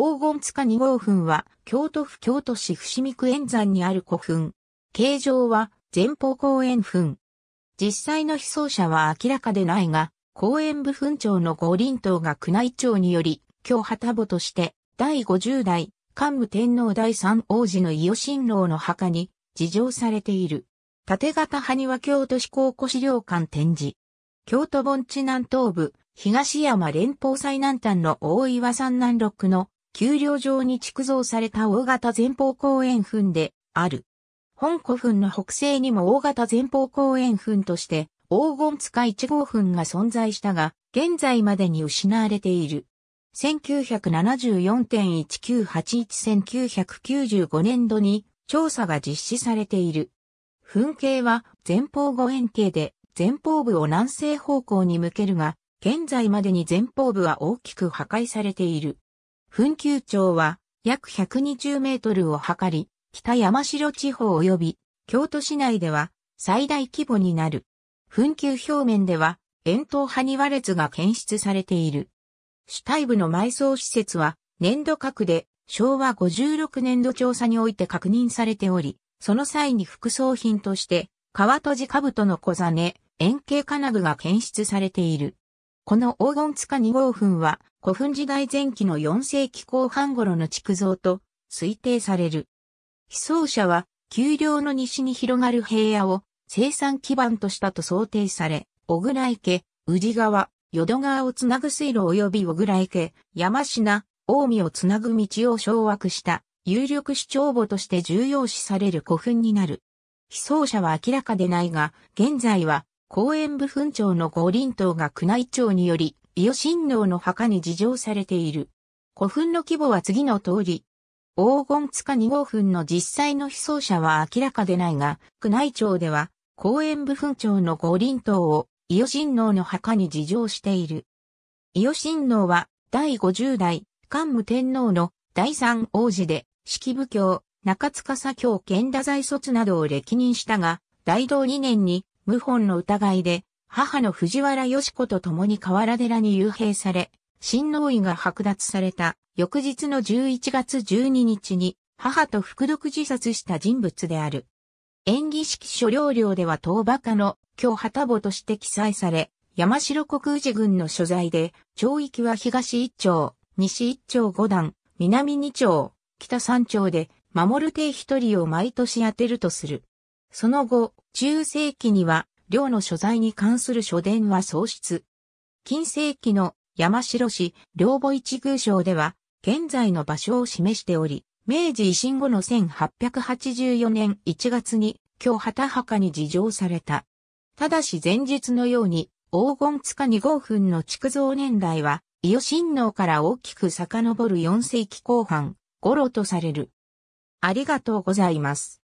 黄金塚2号墳は、京都府京都市伏見区円山にある古墳。形状は、前方後円墳。実際の被葬者は明らかでないが、公園部墳長の五輪頭が宮内庁により、京旗母として、第50代、桓武天皇第三王子の伊予新郎の墓に、自情されている。縦型埴輪京都市考古資料館展示。京都盆地南東部、東山連邦最南端の大岩山南麓の丘陵上に築造された大型前方公園墳である。本古墳の北西にも大型前方公園墳として黄金塚一号墳が存在したが、現在までに失われている。1974.1981-1995年度に調査が実施されている。墳形は前方後円形で前方部を南西方向に向けるが、現在までに前方部は大きく破壊されている。墳丘町は約120メートルを測り、北山城地方及び京都市内では最大規模になる。墳丘表面では円筒ハニワ列が検出されている。主体部の埋葬施設は年度各で昭和56年度調査において確認されており、その際に副葬品として、川戸じ兜の小金、円形金具が検出されている。この黄金塚2号墳は古墳時代前期の4世紀後半頃の築造と推定される。被葬者は丘陵の西に広がる平野を生産基盤としたと想定され、小倉池、宇治川、淀川をつなぐ水路及び小倉池、山品、大見をつなぐ道を掌握した有力主張墓として重要視される古墳になる。被葬者は明らかでないが、現在は公園部分長の五輪塔が宮内庁により、伊予神王の墓に事情されている。古墳の規模は次の通り。黄金塚2号墳の実際の被葬者は明らかでないが、宮内庁では、公園部分長の五輪塔を、伊予神王の墓に事情している。伊予神王は、第50代、桓武天皇の第三王子で、式部教、中塚左教賢太財卒などを歴任したが、大道2年に謀反の疑いで、母の藤原義子と共に河原寺に幽閉され、親王位が剥奪された翌日の11月12日に母と服毒自殺した人物である。演技式書領領では当馬鹿の京旗母として記載され、山城国宇治軍の所在で、町域は東一町、西一町五段、南二町、北三町で、守る帝一人を毎年当てるとする。その後、中世紀には、領の所在に関する書伝は喪失。近世紀の山城市、寮母一宮省では、現在の場所を示しており、明治維新後の1884年1月に、京畑墓に事情された。ただし前日のように、黄金塚2号墳の築造年代は、伊予新農から大きく遡る4世紀後半、頃とされる。ありがとうございます。